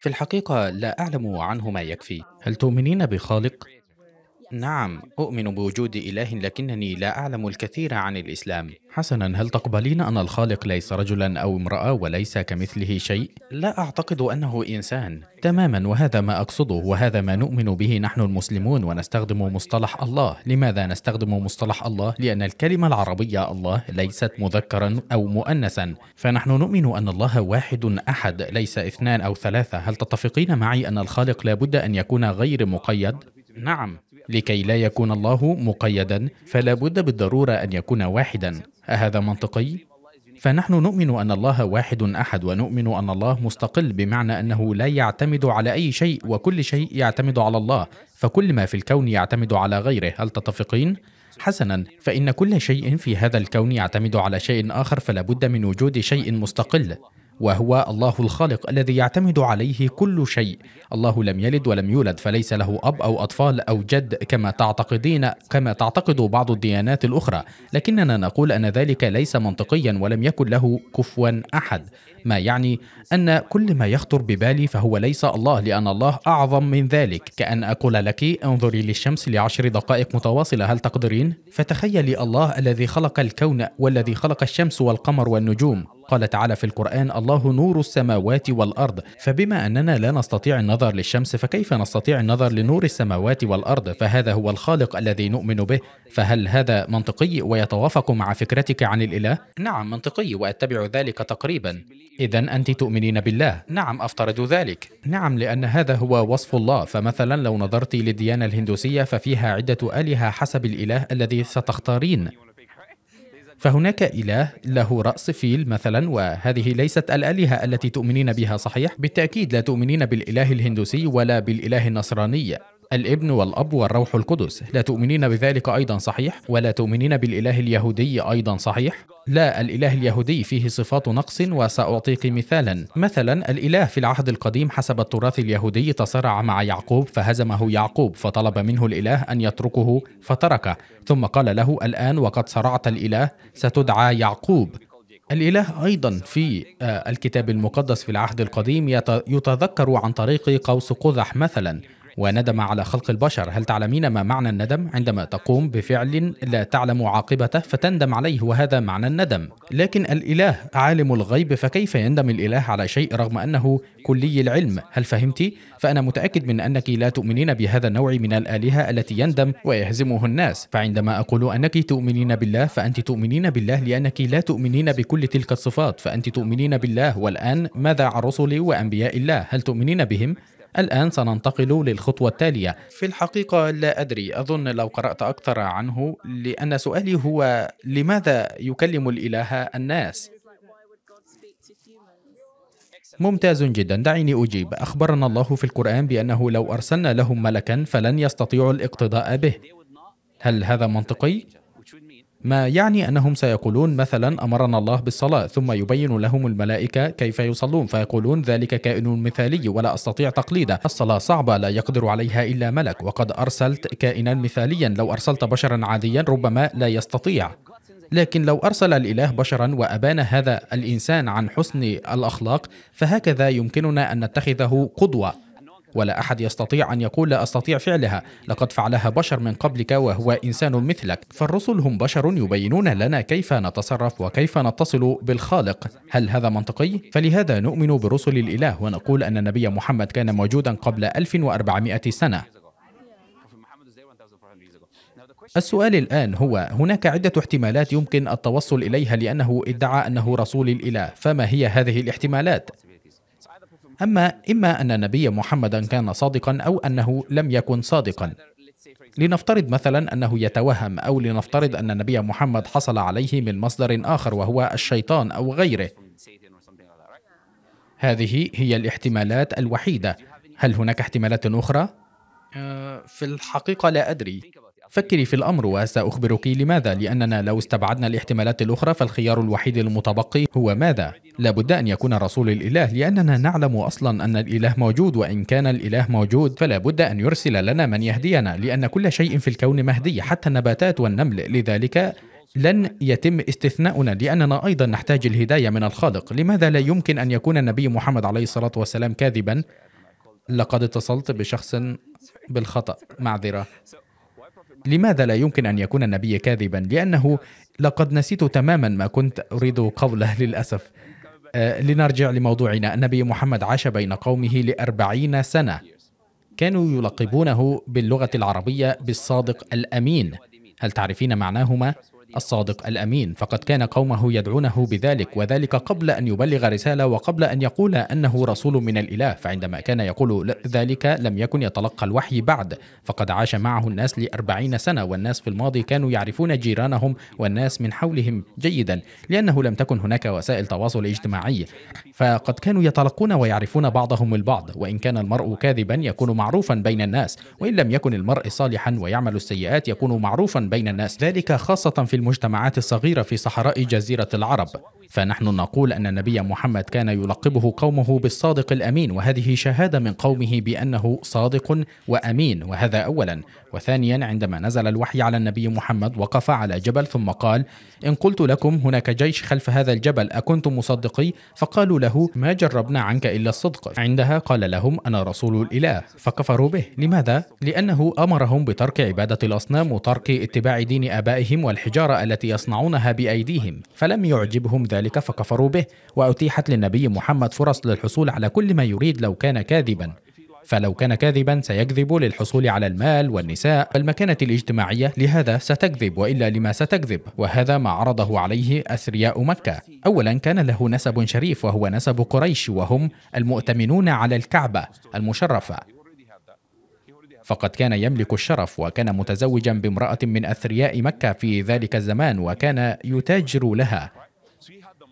في الحقيقة لا أعلم عنه ما يكفي هل تؤمنين بخالق؟ نعم أؤمن بوجود إله لكنني لا أعلم الكثير عن الإسلام حسنا هل تقبلين أن الخالق ليس رجلا أو امرأة وليس كمثله شيء؟ لا أعتقد أنه إنسان تماما وهذا ما أقصده وهذا ما نؤمن به نحن المسلمون ونستخدم مصطلح الله لماذا نستخدم مصطلح الله؟ لأن الكلمة العربية الله ليست مذكرا أو مؤنثا فنحن نؤمن أن الله واحد أحد ليس اثنان أو ثلاثة هل تتفقين معي أن الخالق لابد أن يكون غير مقيد؟ نعم لكي لا يكون الله مقيدا فلا بد بالضروره ان يكون واحدا اهذا منطقي فنحن نؤمن ان الله واحد احد ونؤمن ان الله مستقل بمعنى انه لا يعتمد على اي شيء وكل شيء يعتمد على الله فكل ما في الكون يعتمد على غيره هل تتفقين حسنا فان كل شيء في هذا الكون يعتمد على شيء اخر فلا بد من وجود شيء مستقل وهو الله الخالق الذي يعتمد عليه كل شيء الله لم يلد ولم يولد فليس له أب أو أطفال أو جد كما تعتقدين كما تعتقد بعض الديانات الأخرى لكننا نقول أن ذلك ليس منطقيا ولم يكن له كفوا أحد ما يعني أن كل ما يخطر ببالي فهو ليس الله لأن الله أعظم من ذلك كأن أقول لك انظري للشمس لعشر دقائق متواصلة هل تقدرين؟ فتخيلي الله الذي خلق الكون والذي خلق الشمس والقمر والنجوم قال تعالى في القرآن الله نور السماوات والأرض فبما أننا لا نستطيع النظر للشمس فكيف نستطيع النظر لنور السماوات والأرض فهذا هو الخالق الذي نؤمن به فهل هذا منطقي ويتوافق مع فكرتك عن الإله؟ نعم منطقي وأتبع ذلك تقريبا إذا أنت تؤمنين بالله نعم أفترض ذلك نعم لأن هذا هو وصف الله فمثلا لو نظرت للديانة الهندوسية ففيها عدة آلهة حسب الإله الذي ستختارين فهناك إله له رأس فيل مثلا وهذه ليست الآلهة التي تؤمنين بها صحيح؟ بالتأكيد لا تؤمنين بالإله الهندوسي ولا بالإله النصراني الابن والاب والروح القدس لا تؤمنين بذلك ايضا صحيح ولا تؤمنين بالاله اليهودي ايضا صحيح لا الاله اليهودي فيه صفات نقص وساعطيك مثالا مثلا الاله في العهد القديم حسب التراث اليهودي تصارع مع يعقوب فهزمه يعقوب فطلب منه الاله ان يتركه فتركه ثم قال له الان وقد صرعت الاله ستدعى يعقوب الإله أيضا في آه، الكتاب المقدس في العهد القديم يتذكر عن طريق قوس قزح مثلا وندم على خلق البشر هل تعلمين ما معنى الندم عندما تقوم بفعل لا تعلم عاقبته فتندم عليه وهذا معنى الندم لكن الاله عالم الغيب فكيف يندم الاله على شيء رغم انه كلي العلم هل فهمت فانا متاكد من انك لا تؤمنين بهذا النوع من الالهه التي يندم ويهزمه الناس فعندما اقول انك تؤمنين بالله فانت تؤمنين بالله لانك لا تؤمنين بكل تلك الصفات فانت تؤمنين بالله والان ماذا عن رسل وانبياء الله هل تؤمنين بهم الآن سننتقل للخطوة التالية في الحقيقة لا أدري أظن لو قرأت أكثر عنه لأن سؤالي هو لماذا يكلم الإله الناس؟ ممتاز جدا دعيني أجيب أخبرنا الله في القرآن بأنه لو أرسلنا لهم ملكا فلن يستطيعوا الاقتضاء به هل هذا منطقي؟ ما يعني انهم سيقولون مثلا امرنا الله بالصلاه ثم يبين لهم الملائكه كيف يصلون فيقولون ذلك كائن مثالي ولا استطيع تقليده الصلاه صعبه لا يقدر عليها الا ملك وقد ارسلت كائنا مثاليا لو ارسلت بشرا عاديا ربما لا يستطيع لكن لو ارسل الاله بشرا وابان هذا الانسان عن حسن الاخلاق فهكذا يمكننا ان نتخذه قدوه ولا أحد يستطيع أن يقول لا أستطيع فعلها لقد فعلها بشر من قبلك وهو إنسان مثلك فالرسل هم بشر يبينون لنا كيف نتصرف وكيف نتصل بالخالق هل هذا منطقي؟ فلهذا نؤمن برسل الإله ونقول أن النبي محمد كان موجودا قبل 1400 سنة السؤال الآن هو هناك عدة احتمالات يمكن التوصل إليها لأنه ادعى أنه رسول الإله فما هي هذه الاحتمالات؟ أما إما أن النبي محمدا كان صادقا أو أنه لم يكن صادقا لنفترض مثلا انه يتوهم او لنفترض ان النبي محمد حصل عليه من مصدر اخر وهو الشيطان او غيره هذه هي الاحتمالات الوحيده هل هناك احتمالات اخرى آه، في الحقيقه لا ادري فكري في الأمر وسأخبرك لماذا لأننا لو استبعدنا الاحتمالات الأخرى فالخيار الوحيد المتبقي هو ماذا؟ لابد أن يكون رسول الإله لأننا نعلم أصلا أن الإله موجود وإن كان الإله موجود فلا بد أن يرسل لنا من يهدينا لأن كل شيء في الكون مهدي حتى النباتات والنمل لذلك لن يتم استثناؤنا لأننا أيضا نحتاج الهداية من الخالق لماذا لا يمكن أن يكون النبي محمد عليه الصلاة والسلام كاذبا لقد اتصلت بشخص بالخطأ معذرة لماذا لا يمكن ان يكون النبي كاذبا لانه لقد نسيت تماما ما كنت اريد قوله للاسف آه، لنرجع لموضوعنا النبي محمد عاش بين قومه لأربعين سنة كانوا يلقبونه باللغة العربية بالصادق الأمين هل تعرفين معناهما؟ الصادق الامين فقد كان قومه يدعونه بذلك وذلك قبل ان يبلغ رساله وقبل ان يقول انه رسول من الاله فعندما كان يقول ذلك لم يكن يتلقى الوحي بعد فقد عاش معه الناس لأربعين سنه والناس في الماضي كانوا يعرفون جيرانهم والناس من حولهم جيدا لانه لم تكن هناك وسائل تواصل اجتماعي فقد كانوا يتلقون ويعرفون بعضهم البعض وان كان المرء كاذبا يكون معروفا بين الناس وان لم يكن المرء صالحا ويعمل السيئات يكون معروفا بين الناس ذلك خاصه في المجتمعات الصغيرة في صحراء جزيرة العرب فنحن نقول أن النبي محمد كان يلقبه قومه بالصادق الأمين وهذه شهادة من قومه بأنه صادق وأمين وهذا أولا وثانيا عندما نزل الوحي على النبي محمد وقف على جبل ثم قال إن قلت لكم هناك جيش خلف هذا الجبل أكنتم مصدقي فقالوا له ما جربنا عنك إلا الصدق عندها قال لهم أنا رسول الإله فكفروا به لماذا؟ لأنه أمرهم بترك عبادة الأصنام وترك اتباع دين آبائهم والحجارة التي يصنعونها بأيديهم فلم يعجبهم ذلك فكفروا به وأتيحت للنبي محمد فرص للحصول على كل ما يريد لو كان كاذبا فلو كان كاذبا سيكذب للحصول على المال والنساء والمكانة الاجتماعية لهذا ستكذب وإلا لما ستكذب وهذا ما عرضه عليه أثرياء مكة أولا كان له نسب شريف وهو نسب قريش وهم المؤتمنون على الكعبة المشرفة فقد كان يملك الشرف وكان متزوجا بامرأة من أثرياء مكة في ذلك الزمان وكان يتاجر لها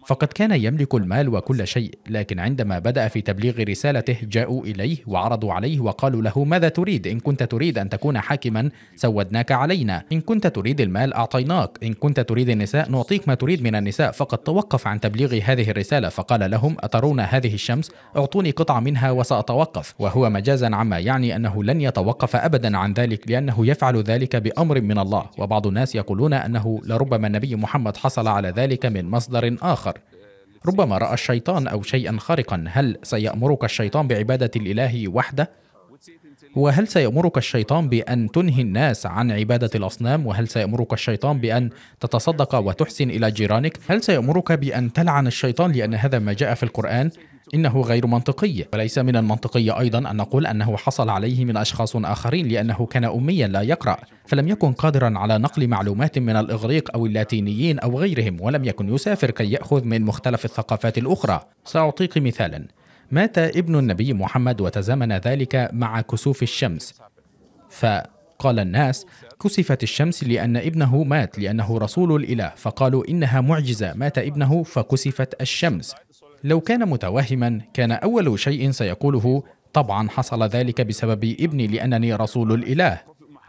فقد كان يملك المال وكل شيء لكن عندما بدأ في تبليغ رسالته جاءوا إليه وعرضوا عليه وقالوا له ماذا تريد إن كنت تريد أن تكون حاكما سودناك علينا إن كنت تريد المال أعطيناك إن كنت تريد النساء نعطيك ما تريد من النساء فقد توقف عن تبليغ هذه الرسالة فقال لهم أترون هذه الشمس أعطوني قطعة منها وسأتوقف وهو مجازا عما يعني أنه لن يتوقف أبدا عن ذلك لأنه يفعل ذلك بأمر من الله وبعض الناس يقولون أنه لربما النبي محمد حصل على ذلك من مصدر آخر ربما راى الشيطان او شيئا خارقا هل سيامرك الشيطان بعباده الاله وحده وهل سيأمرك الشيطان بأن تنهي الناس عن عبادة الأصنام؟ وهل سيأمرك الشيطان بأن تتصدق وتحسن إلى جيرانك؟ هل سيأمرك بأن تلعن الشيطان لأن هذا ما جاء في القرآن؟ إنه غير منطقي وليس من المنطقي أيضا أن نقول أنه حصل عليه من أشخاص آخرين لأنه كان أميا لا يقرأ فلم يكن قادرا على نقل معلومات من الإغريق أو اللاتينيين أو غيرهم ولم يكن يسافر كي يأخذ من مختلف الثقافات الأخرى سأعطيك مثالا مات ابن النبي محمد وتزامن ذلك مع كسوف الشمس فقال الناس كسفت الشمس لأن ابنه مات لأنه رسول الإله فقالوا إنها معجزة مات ابنه فكسفت الشمس لو كان متوهما كان أول شيء سيقوله طبعا حصل ذلك بسبب ابني لأنني رسول الإله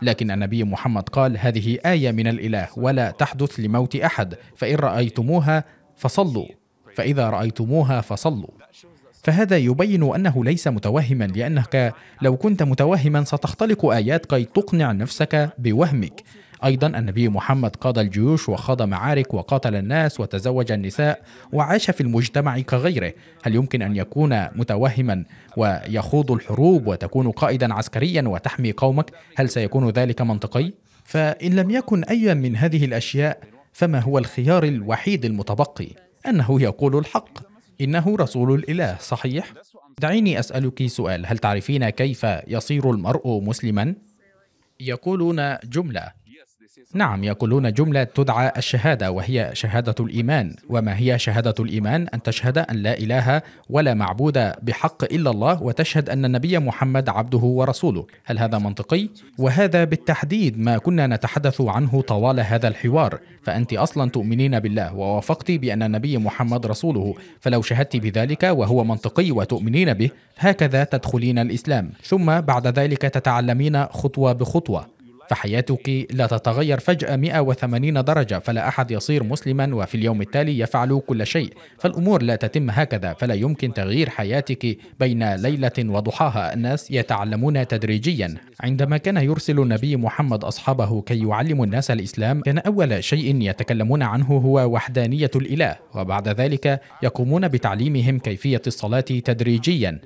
لكن النبي محمد قال هذه آية من الإله ولا تحدث لموت أحد فإن رأيتموها فصلوا فإذا رأيتموها فصلوا فهذا يبين أنه ليس متوهما لأنك لو كنت متوهما ستختلق آيات كي تقنع نفسك بوهمك أيضا النبي محمد قاد الجيوش وخاض معارك وقاتل الناس وتزوج النساء وعاش في المجتمع كغيره هل يمكن أن يكون متوهما ويخوض الحروب وتكون قائدا عسكريا وتحمي قومك هل سيكون ذلك منطقي؟ فإن لم يكن أي من هذه الأشياء فما هو الخيار الوحيد المتبقي؟ أنه يقول الحق إنه رسول الإله صحيح؟ دعيني أسألك سؤال هل تعرفين كيف يصير المرء مسلما؟ يقولون جملة نعم يقولون جملة تدعى الشهادة وهي شهادة الإيمان، وما هي شهادة الإيمان؟ أن تشهد أن لا إله ولا معبود بحق إلا الله وتشهد أن النبي محمد عبده ورسوله، هل هذا منطقي؟ وهذا بالتحديد ما كنا نتحدث عنه طوال هذا الحوار، فأنت أصلا تؤمنين بالله ووافقت بأن النبي محمد رسوله، فلو شهدت بذلك وهو منطقي وتؤمنين به، هكذا تدخلين الإسلام، ثم بعد ذلك تتعلمين خطوة بخطوة. فحياتك لا تتغير فجأة 180 درجة فلا أحد يصير مسلما وفي اليوم التالي يفعل كل شيء فالأمور لا تتم هكذا فلا يمكن تغيير حياتك بين ليلة وضحاها الناس يتعلمون تدريجيا عندما كان يرسل النبي محمد أصحابه كي يعلموا الناس الإسلام كان أول شيء يتكلمون عنه هو وحدانية الإله وبعد ذلك يقومون بتعليمهم كيفية الصلاة تدريجيا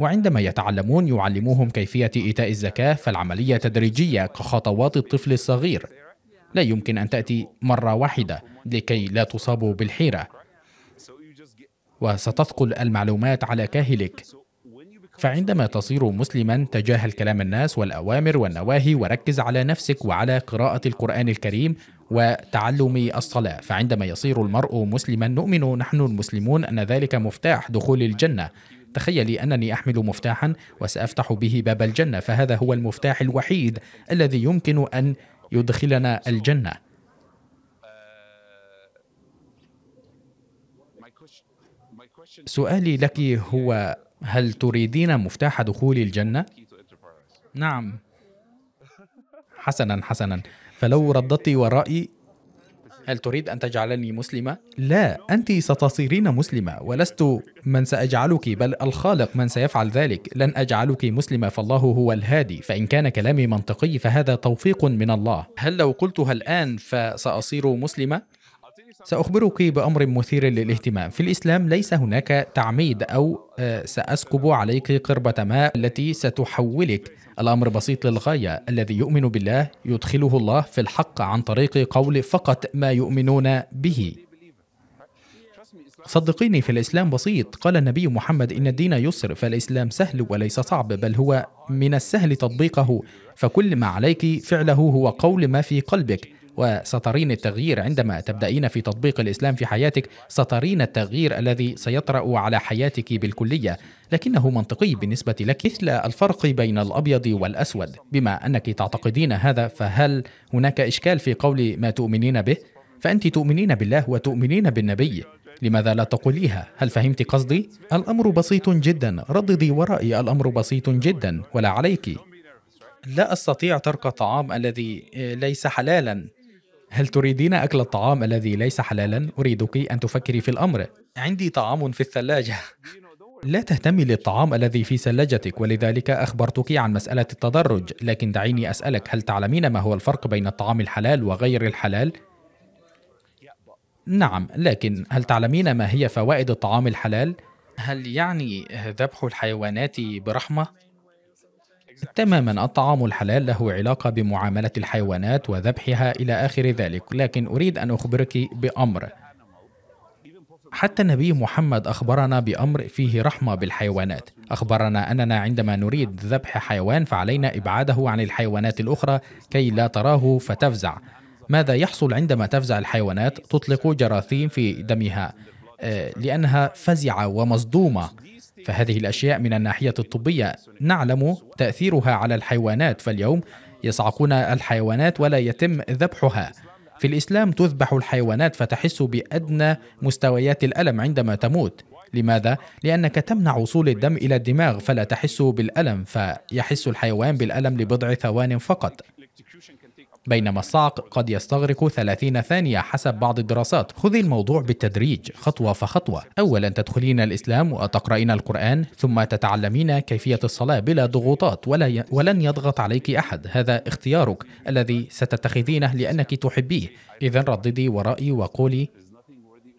وعندما يتعلمون يعلموهم كيفية إيتاء الزكاة فالعملية تدريجية كخطوات الطفل الصغير لا يمكن أن تأتي مرة واحدة لكي لا تصابوا بالحيرة وستثقل المعلومات على كاهلك فعندما تصير مسلما تجاهل كلام الناس والأوامر والنواهي وركز على نفسك وعلى قراءة القرآن الكريم وتعلم الصلاة فعندما يصير المرء مسلما نؤمن نحن المسلمون أن ذلك مفتاح دخول الجنة تخيلي أنني أحمل مفتاحا وسأفتح به باب الجنة فهذا هو المفتاح الوحيد الذي يمكن أن يدخلنا الجنة سؤالي لك هو هل تريدين مفتاح دخول الجنة؟ نعم حسنا حسنا فلو رددت ورائي هل تريد أن تجعلني مسلمة؟ لا أنت ستصيرين مسلمة ولست من سأجعلك بل الخالق من سيفعل ذلك لن أجعلك مسلمة فالله هو الهادي فإن كان كلامي منطقي فهذا توفيق من الله هل لو قلتها الآن فسأصير مسلمة؟ سأخبرك بأمر مثير للاهتمام في الإسلام ليس هناك تعميد أو آه، سأسكب عليك قربة ماء التي ستحولك الأمر بسيط للغاية الذي يؤمن بالله يدخله الله في الحق عن طريق قول فقط ما يؤمنون به صدقيني في الإسلام بسيط قال النبي محمد إن الدين يسر فالإسلام سهل وليس صعب بل هو من السهل تطبيقه فكل ما عليك فعله هو قول ما في قلبك وسترين التغيير عندما تبدأين في تطبيق الإسلام في حياتك سترين التغيير الذي سيطرأ على حياتك بالكلية لكنه منطقي بالنسبة لك مثل الفرق بين الأبيض والأسود بما أنك تعتقدين هذا فهل هناك إشكال في قول ما تؤمنين به؟ فأنت تؤمنين بالله وتؤمنين بالنبي لماذا لا تقوليها؟ هل فهمت قصدي؟ الأمر بسيط جدا رددي ورائي الأمر بسيط جدا ولا عليك لا أستطيع ترك الطعام الذي آه، ليس حلالا هل تريدين أكل الطعام الذي ليس حلالا؟ أريدك أن تفكري في الأمر عندي طعام في الثلاجة لا تهتمي للطعام الذي في ثلاجتك ولذلك أخبرتك عن مسألة التدرج لكن دعيني أسألك هل تعلمين ما هو الفرق بين الطعام الحلال وغير الحلال؟ نعم لكن هل تعلمين ما هي فوائد الطعام الحلال؟ هل يعني ذبح الحيوانات برحمة؟ تماما الطعام الحلال له علاقة بمعاملة الحيوانات وذبحها إلى آخر ذلك لكن أريد أن أخبرك بأمر حتى النبي محمد أخبرنا بأمر فيه رحمة بالحيوانات أخبرنا أننا عندما نريد ذبح حيوان فعلينا إبعاده عن الحيوانات الأخرى كي لا تراه فتفزع ماذا يحصل عندما تفزع الحيوانات تطلق جراثيم في دمها آه، لأنها فزعة ومصدومة فهذه الاشياء من الناحيه الطبيه نعلم تاثيرها على الحيوانات فاليوم يصعقون الحيوانات ولا يتم ذبحها في الاسلام تذبح الحيوانات فتحس بادنى مستويات الالم عندما تموت لماذا لانك تمنع وصول الدم الى الدماغ فلا تحس بالالم فيحس الحيوان بالالم لبضع ثوان فقط بينما الصعق قد يستغرق 30 ثانية حسب بعض الدراسات خذي الموضوع بالتدريج خطوة فخطوة أولا تدخلين الإسلام وتقرأين القرآن ثم تتعلمين كيفية الصلاة بلا ضغوطات ولا ي... ولن يضغط عليك أحد هذا اختيارك الذي ستتخذينه لأنك تحبيه إذا رددي ورائي وقولي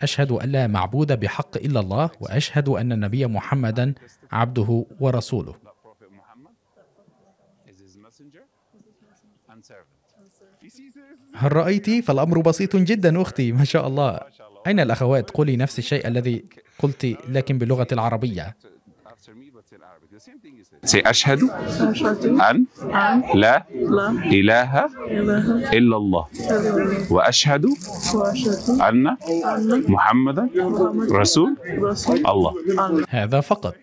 أشهد أن لا معبود بحق إلا الله وأشهد أن النبي محمدا عبده ورسوله هل رأيت؟ فالأمر بسيط جدا أختي ما شاء الله أين الأخوات؟ قولي نفس الشيء الذي قلت لكن باللغة العربية أشهد أن لا إله إلا الله وأشهد أن محمدا رسول الله هذا فقط